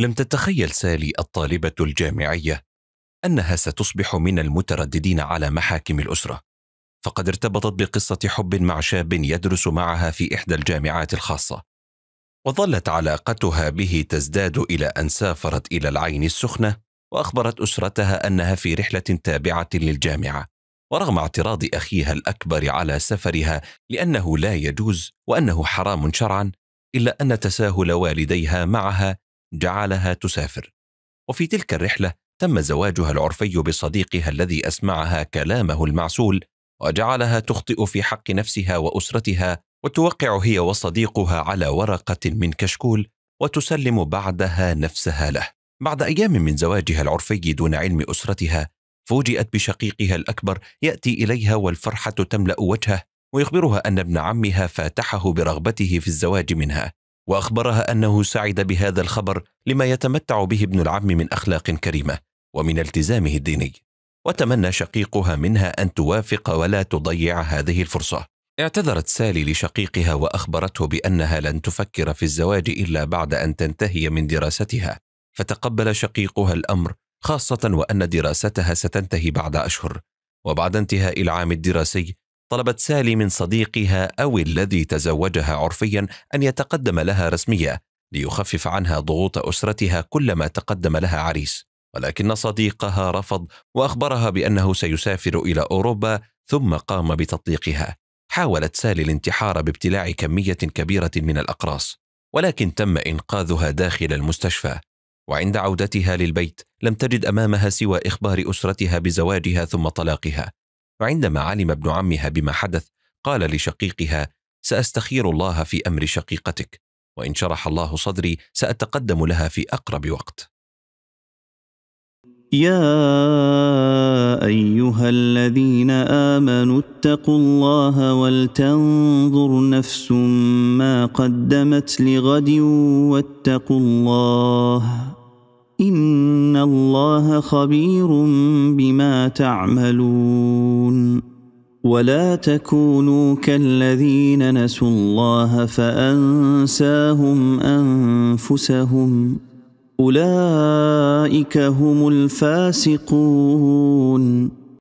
لم تتخيل سالي الطالبة الجامعية أنها ستصبح من المترددين على محاكم الأسرة فقد ارتبطت بقصة حب مع شاب يدرس معها في إحدى الجامعات الخاصة وظلت علاقتها به تزداد إلى أن سافرت إلى العين السخنة وأخبرت أسرتها أنها في رحلة تابعة للجامعة ورغم اعتراض أخيها الأكبر على سفرها لأنه لا يجوز وأنه حرام شرعا إلا أن تساهل والديها معها جعلها تسافر وفي تلك الرحلة تم زواجها العرفي بصديقها الذي أسمعها كلامه المعسول وجعلها تخطئ في حق نفسها وأسرتها وتوقع هي وصديقها على ورقة من كشكول وتسلم بعدها نفسها له بعد أيام من زواجها العرفي دون علم أسرتها فوجئت بشقيقها الأكبر يأتي إليها والفرحة تملأ وجهه ويخبرها أن ابن عمها فاتحه برغبته في الزواج منها واخبرها انه سعد بهذا الخبر لما يتمتع به ابن العم من اخلاق كريمه ومن التزامه الديني وتمنى شقيقها منها ان توافق ولا تضيع هذه الفرصه اعتذرت سالي لشقيقها واخبرته بانها لن تفكر في الزواج الا بعد ان تنتهي من دراستها فتقبل شقيقها الامر خاصه وان دراستها ستنتهي بعد اشهر وبعد انتهاء العام الدراسي طلبت سالي من صديقها أو الذي تزوجها عرفيا أن يتقدم لها رسمية ليخفف عنها ضغوط أسرتها كلما تقدم لها عريس ولكن صديقها رفض وأخبرها بأنه سيسافر إلى أوروبا ثم قام بتطليقها حاولت سالي الانتحار بابتلاع كمية كبيرة من الأقراص ولكن تم إنقاذها داخل المستشفى وعند عودتها للبيت لم تجد امامها سوى اخبار اسرتها بزواجها ثم طلاقها وعندما علم ابن عمها بما حدث قال لشقيقها ساستخير الله في امر شقيقتك وان شرح الله صدري ساتقدم لها في اقرب وقت يا ايها الذين امنوا اتقوا الله ولتنظر نفس ما قدمت لغد واتقوا الله ان الله خبير بما تعملون ولا تكونوا كالذين نسوا الله فانساهم انفسهم اولئك هم الفاسقون